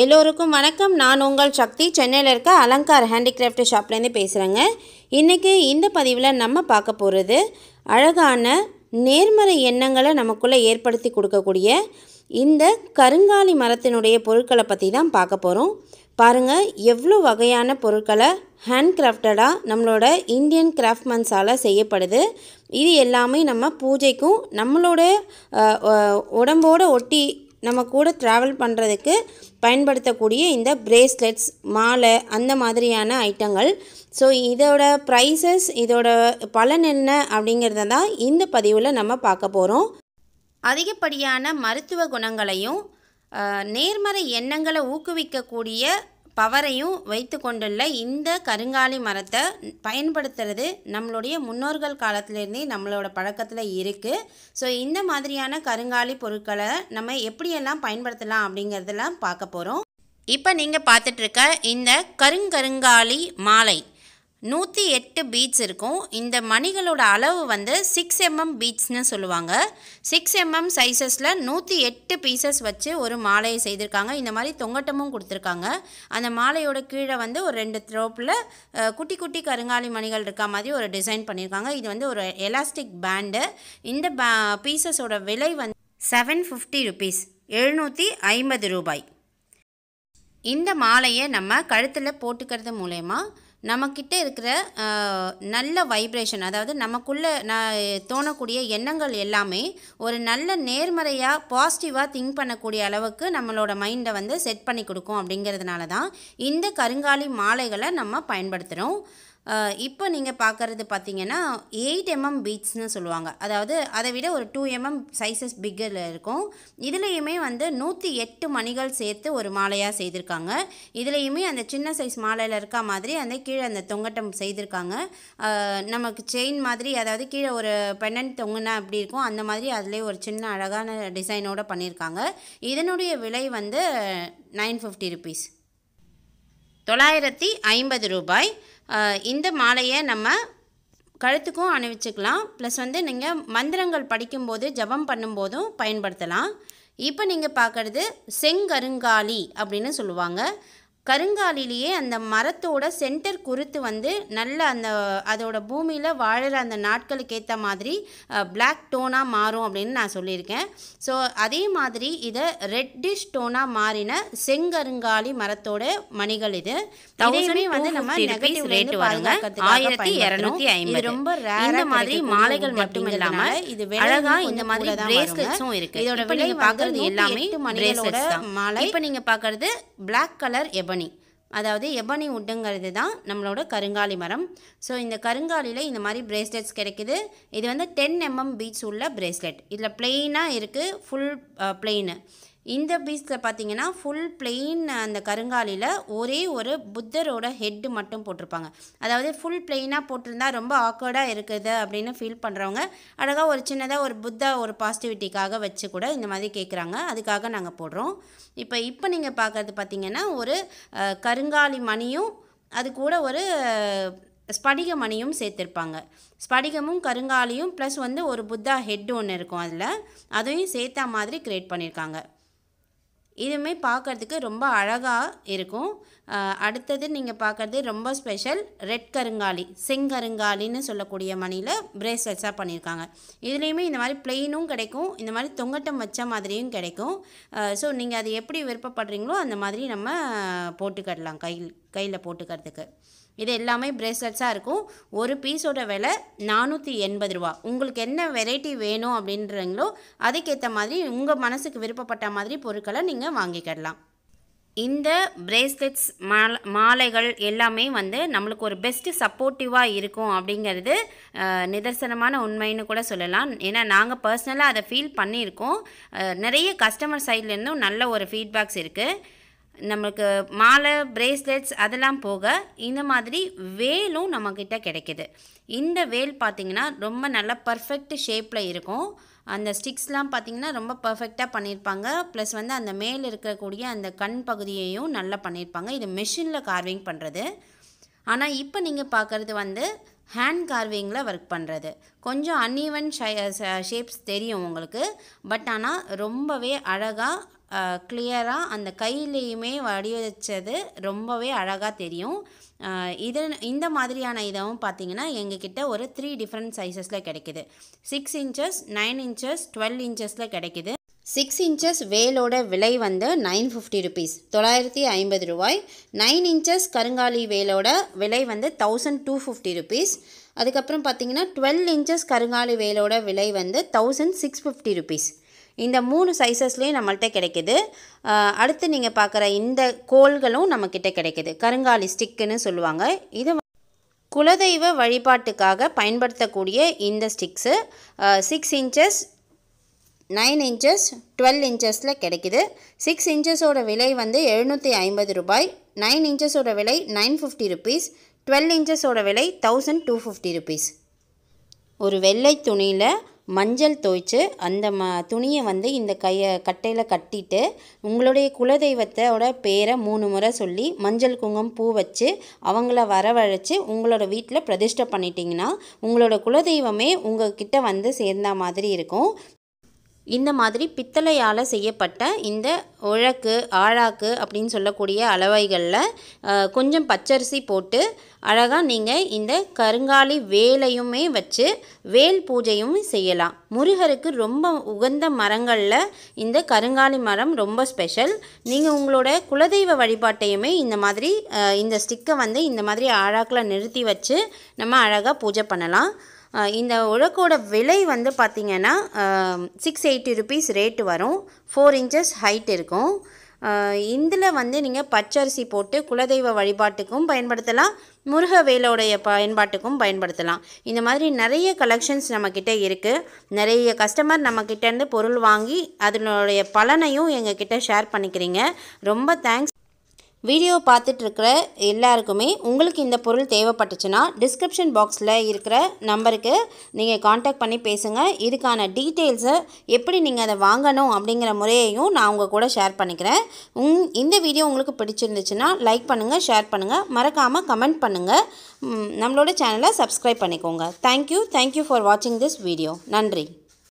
எல்லோருக்கும் வணக்கம் நான் உங்கள் சக்தி சென்னையில் இருக்க அலங்கார் ஹேண்டிகிராஃப்ட் ஷாப்லேருந்து பேசுகிறேங்க இன்றைக்கி இந்த பதிவில் நம்ம பார்க்க போகிறது அழகான நேர்மறை எண்ணங்களை நமக்குள்ளே ஏற்படுத்தி கொடுக்கக்கூடிய இந்த கருங்காலி மரத்தினுடைய பொருட்களை பற்றி தான் பார்க்க போகிறோம் பாருங்கள் எவ்வளோ வகையான பொருட்களை ஹேண்ட் கிராஃப்டடாக நம்மளோட இந்தியன் கிராஃப்ட்மென்ஸால் செய்யப்படுது இது எல்லாமே நம்ம பூஜைக்கும் நம்மளோட உடம்போட ஒட்டி நம்ம கூட ட்ராவல் பண்ணுறதுக்கு பயன்படுத்தக்கூடிய இந்த பிரேஸ்லெட்ஸ் மாலை அந்த மாதிரியான ஐட்டங்கள் ஸோ இதோட ப்ரைஸஸ் இதோட பலன் என்ன அப்படிங்கிறத தான் இந்த பதிவில் நம்ம பார்க்க போகிறோம் அதிகப்படியான மருத்துவ குணங்களையும் நேர்மறை எண்ணங்களை ஊக்குவிக்கக்கூடிய பவரையும் வைத்து கொண்டுள்ள இந்த கருங்காலி மரத்தை பயன்படுத்துறது நம்மளுடைய முன்னோர்கள் காலத்திலேருந்தே நம்மளோட பழக்கத்தில் இருக்குது ஸோ இந்த மாதிரியான கருங்காலி பொருட்களை நம்ம எப்படியெல்லாம் பயன்படுத்தலாம் அப்படிங்கிறதெல்லாம் பார்க்க போகிறோம் இப்போ நீங்கள் பார்த்துட்ருக்க இந்த கருங்கருங்காலி மாலை நூற்றி எட்டு பீட்ஸ் இருக்கும் இந்த மணிகளோட அளவு வந்து சிக்ஸ் எம்எம் பீட்ஸ்னு சொல்லுவாங்க சிக்ஸ் எம்எம் சைஸஸில் நூற்றி எட்டு பீசஸ் வச்சு ஒரு மாலையை செய்திருக்காங்க இந்த மாதிரி தொங்கட்டமும் கொடுத்துருக்காங்க அந்த மாலையோட கீழே வந்து ஒரு ரெண்டு த்ரோப்பில் குட்டி குட்டி கருங்காலி மணிகள் இருக்க மாதிரி ஒரு டிசைன் பண்ணியிருக்காங்க இது வந்து ஒரு எலாஸ்டிக் பேண்டு இந்த பே பீசஸோட விலை வந்து செவன் ஃபிஃப்டி ருபீஸ் எழுநூற்றி ஐம்பது ரூபாய் இந்த மாலையை நம்ம கழுத்தில் போட்டுக்கிறது மூலயமா நம்மக்கிட்ட இருக்கிற நல்ல வைப்ரேஷன் அதாவது நமக்குள்ளே நான் தோணக்கூடிய எண்ணங்கள் எல்லாமே ஒரு நல்ல நேர்மறையாக பாசிட்டிவாக திங்க் பண்ணக்கூடிய அளவுக்கு நம்மளோட மைண்டை வந்து செட் பண்ணி கொடுக்கும் அப்படிங்கிறதுனால தான் இந்த கருங்காலி மாலைகளை நம்ம பயன்படுத்துகிறோம் இப்போ நீங்கள் பார்க்குறது பார்த்தீங்கன்னா எயிட் எம்எம் பீட்ஸ்னு சொல்லுவாங்க அதாவது அதை விட ஒரு டூ எம்எம் சைஸஸ் பிக்கரில் இருக்கும் இதுலேயுமே வந்து நூற்றி எட்டு மணிகள் சேர்த்து ஒரு மாலையாக செய்திருக்காங்க இதுலேயுமே அந்த சின்ன சைஸ் மாலையில் இருக்க மாதிரி அந்த கீழே அந்த தொங்கட்டம் செய்திருக்காங்க நமக்கு செயின் மாதிரி அதாவது கீழே ஒரு பெண்ணன் தொங்குனா அப்படி இருக்கும் அந்த மாதிரி அதிலே ஒரு சின்ன அழகான டிசைனோடு பண்ணியிருக்காங்க இதனுடைய விலை வந்து நைன் ஃபிஃப்டி ருபீஸ் தொள்ளாயிரத்தி ஐம்பது ரூபாய் இந்த மாலையை நம்ம கழுத்துக்கும் அணிவிச்சுக்கலாம் ப்ளஸ் வந்து நீங்கள் மந்திரங்கள் படிக்கும்போது ஜபம் பண்ணும்போதும் பயன்படுத்தலாம் இப்போ நீங்கள் பார்க்குறது செங்கருங்காலி அப்படின்னு சொல்லுவாங்க கருங்காலிலேயே அந்த மரத்தோட சென்டர் குறுத்து வந்து நல்ல அந்த அதோட பூமியில் வாழற அந்த நாட்களுக்கு ஏற்ற மாதிரி பிளாக் டோனாக மாறும் அப்படின்னு நான் சொல்லியிருக்கேன் ஸோ அதே மாதிரி இதை ரெட்டிஷ் டோனாக மாறின செங்கருங்காலி மரத்தோட மணிகள் இது இதேமே வந்து நம்ம நெகட்டிவ் ரேட் வருங்க ஆயிரத்தி இரநூத்தி ஐம்பது ரொம்ப இந்த மாதிரி மாலைகள் மட்டும் இல்லாமல் இது அழகா இந்த மாதிரி பிரேஸ்லெட்ஸும் இருக்கு இதோட விலை பார்க்கறது எல்லாமே பிரேஸ்லெட்ஸ் மாலை இப்போ நீங்கள் பார்க்கறது பிளாக் கலர் எபன் எபனி அதாவது எபனி உட்டுங்கிறது தான் நம்மளோட கருங்காலி மரம் ஸோ இந்த கருங்காலியில் இந்த மாதிரி பிரேஸ்லெட்ஸ் கிடைக்குது இது வந்து டென் எம்எம் பீட்ஸ் உள்ள பிரேஸ்லெட் இதில் பிளெயினாக இருக்குது ஃபுல் பிளெயின் இந்த பீஸில் பார்த்தீங்கன்னா ஃபுல் பிளெயின் அந்த கருங்காலியில் ஒரே ஒரு புத்தரோட ஹெட்டு மட்டும் போட்டிருப்பாங்க அதாவது ஃபுல் பிளெயினாக போட்டிருந்தா ரொம்ப ஆக்வர்டாக இருக்குது அப்படின்னு ஃபீல் பண்ணுறவங்க அழகாக ஒரு சின்னதாக ஒரு புத்தா ஒரு பாசிட்டிவிட்டிக்காக வச்சு கூட இந்த மாதிரி கேட்குறாங்க அதுக்காக நாங்கள் போடுறோம் இப்போ இப்போ நீங்கள் பார்க்குறது பார்த்திங்கன்னா ஒரு கருங்காலி மணியும் அது கூட ஒரு ஸ்படிக மணியும் சேர்த்துருப்பாங்க ஸ்படிகமும் கருங்காலியும் ப்ளஸ் வந்து ஒரு புத்தா ஹெட் ஒன்று இருக்கும் அதில் அதையும் சேர்த்தா மாதிரி க்ரியேட் பண்ணியிருக்காங்க இதுவுமே பார்க்குறதுக்கு ரொம்ப அழகாக இருக்கும் அடுத்தது நீங்கள் பார்க்குறது ரொம்ப ஸ்பெஷல் ரெட் கருங்காலி செங்கருங்காலின்னு சொல்லக்கூடிய மணியில் பிரேஸ்லெட்ஸாக பண்ணியிருக்காங்க இதுலேயுமே இந்த மாதிரி பிளெயினும் கிடைக்கும் இந்த மாதிரி தொங்கட்டம் வச்ச மாதிரியும் கிடைக்கும் ஸோ நீங்கள் அது எப்படி விருப்பப்படுறீங்களோ அந்த மாதிரி நம்ம போட்டுக்கிடலாம் கையில் கையில் போட்டுக்கிறதுக்கு இது எல்லாமே பிரேஸ்லெட்ஸாக இருக்கும் ஒரு பீஸோட விலை நானூற்றி எண்பது ரூபா உங்களுக்கு என்ன வெரைட்டி வேணும் அப்படின்றீங்களோ அதுக்கேற்ற மாதிரி உங்கள் மனசுக்கு விருப்பப்பட்ட மாதிரி பொருட்களை நீங்கள் வாங்கிக்கிடலாம் இந்த பிரேஸ்லெட்ஸ் மா மாலைகள் எல்லாமே வந்து நம்மளுக்கு ஒரு பெஸ்ட்டு சப்போர்ட்டிவாக இருக்கும் அப்படிங்கிறது நிதர்சனமான உண்மைன்னு கூட சொல்லலாம் ஏன்னா நாங்கள் பர்சனலாக அதை ஃபீல் பண்ணியிருக்கோம் நிறைய கஸ்டமர் சைட்லேருந்தும் நல்ல ஒரு ஃபீட்பேக்ஸ் இருக்குது நம்மளுக்கு மாலை பிரேஸ்லெட்ஸ் அதெல்லாம் போக இந்த மாதிரி வேலும் நம்மக்கிட்ட கிடைக்கிது இந்த வேல் பார்த்திங்கன்னா ரொம்ப நல்லா பர்ஃபெக்ட் ஷேப்பில் இருக்கும் அந்த ஸ்டிக்ஸ்லாம் பார்த்திங்கன்னா ரொம்ப பர்ஃபெக்டாக பண்ணியிருப்பாங்க ப்ளஸ் வந்து அந்த மேல் இருக்கக்கூடிய அந்த கண் பகுதியையும் நல்லா பண்ணியிருப்பாங்க இது மிஷினில் கார்விங் பண்ணுறது ஆனால் இப்போ நீங்கள் பார்க்குறது வந்து ஹேண்ட் கார்விங்கில் ஒர்க் பண்ணுறது கொஞ்சம் அன்ஈவன் ஷேப்ஸ் தெரியும் உங்களுக்கு பட் ஆனால் ரொம்பவே அழகாக கிளியராக அந்த கையிலையுமே வடிவச்சது ரொம்பவே அழகாக தெரியும் இது இந்த மாதிரியான இதவும் எங்கள் எங்ககிட்ட ஒரு த்ரீ டிஃப்ரெண்ட் சைஸஸில் கிடைக்கிது six inches nine inches twelve இன்ச்சஸில் கிடைக்கிது சிக்ஸ் இன்ச்சஸ் வேலோட விலை வந்து நைன் ஃபிஃப்டி ருபீஸ் தொள்ளாயிரத்தி ஐம்பது ரூபாய் நைன் இன்ச்சஸ் கருங்காலி வேலோட விலை வந்து தௌசண்ட் டூ ஃபிஃப்டி ருபீஸ் அதுக்கப்புறம் பார்த்தீங்கன்னா டுவெல் இன்ச்சஸ் கருங்காலி வேலோட விலை வந்து தௌசண்ட் சிக்ஸ் ஃபிஃப்டி ருபீஸ் இந்த மூணு சைஸஸ்லேயும் நம்மள்கிட்ட கிடைக்கிது அடுத்து நீங்கள் பார்க்குற இந்த கோள்களும் நம்மக்கிட்ட கிடைக்கிது கருங்காலி ஸ்டிக்குன்னு சொல்லுவாங்க இது குலதெய்வ வழிபாட்டுக்காக பயன்படுத்தக்கூடிய இந்த sticks six inches nine inches twelve இன்ச்சஸில் கிடைக்கிது சிக்ஸ் இன்ச்சஸோட விலை வந்து எழுநூற்றி ஐம்பது ரூபாய் நைன் இன்ச்சஸோட விலை நைன் ஃபிஃப்டி ருபீஸ் டுவெல் இன்ச்சஸோட விலை தௌசண்ட் டூ ஃபிஃப்டி ருபீஸ் ஒரு வெள்ளை துணியில் மஞ்சள் தோய்ச்சி அந்த ம துணியை வந்து இந்த கையை கட்டையில் கட்டிட்டு உங்களுடைய குலதெய்வத்தோட பேரை மூணு முறை சொல்லி மஞ்சள் குங்குமம் பூ வச்சு அவங்கள வரவழைச்சி உங்களோட வீட்டில் பிரதிஷ்டை பண்ணிட்டீங்கன்னா உங்களோட குலதெய்வமே உங்கள் கிட்ட வந்து சேர்ந்த மாதிரி இருக்கும் இந்த மாதிரி பித்தளையால் செய்யப்பட்ட இந்த உழக்கு ஆழாக்கு அப்படின்னு சொல்லக்கூடிய அளவைகளில் கொஞ்சம் பச்சரிசி போட்டு அழகாக நீங்கள் இந்த கருங்காலி வேலையுமே வச்சு வேல் பூஜையும் செய்யலாம் முருகருக்கு ரொம்ப உகந்த மரங்களில் இந்த கருங்காலி மரம் ரொம்ப ஸ்பெஷல் நீங்கள் உங்களோட குலதெய்வ வழிபாட்டையுமே இந்த மாதிரி இந்த ஸ்டிக்கை வந்து இந்த மாதிரி ஆழாக்கில் நிறுத்தி வச்சு நம்ம அழகாக பூஜை பண்ணலாம் இந்த உழக்கோட விலை வந்து பார்த்திங்கன்னா சிக்ஸ் எயிட்டி ருபீஸ் ரேட்டு வரும் ஃபோர் இன்ச்சஸ் ஹைட் இருக்கும் இதில் வந்து நீங்கள் பச்சரிசி போட்டு குலதெய்வ வழிபாட்டுக்கும் பயன்படுத்தலாம் முருக வேலோடைய பயன்பாட்டுக்கும் பயன்படுத்தலாம் இந்த மாதிரி நிறைய கலெக்ஷன்ஸ் நம்மக்கிட்ட இருக்குது நிறைய கஸ்டமர் நம்மக்கிட்டேருந்து பொருள் வாங்கி அதனுடைய பலனையும் எங்ககிட்ட ஷேர் பண்ணிக்கிறீங்க ரொம்ப தேங்க்ஸ் வீடியோ இருக்கிற எல்லாருக்குமே உங்களுக்கு இந்த பொருள் தேவைப்பட்டுச்சுன்னா டிஸ்கிரிப்ஷன் பாக்ஸில் இருக்கிற நம்பருக்கு நீங்கள் காண்டாக்ட் பண்ணி பேசுங்கள் இதுக்கான டீட்டெயில்ஸை எப்படி நீங்கள் அதை வாங்கணும் அப்படிங்கிற முறையையும் நான் உங்கள் கூட ஷேர் பண்ணிக்கிறேன் உங் இந்த வீடியோ உங்களுக்கு பிடிச்சிருந்துச்சுன்னா லைக் பண்ணுங்கள் ஷேர் பண்ணுங்கள் மறக்காமல் கமெண்ட் பண்ணுங்கள் நம்மளோட சேனலை சப்ஸ்கிரைப் பண்ணிக்கோங்க தேங்க்யூ தேங்க்யூ ஃபார் வாட்சிங் திஸ் வீடியோ நன்றி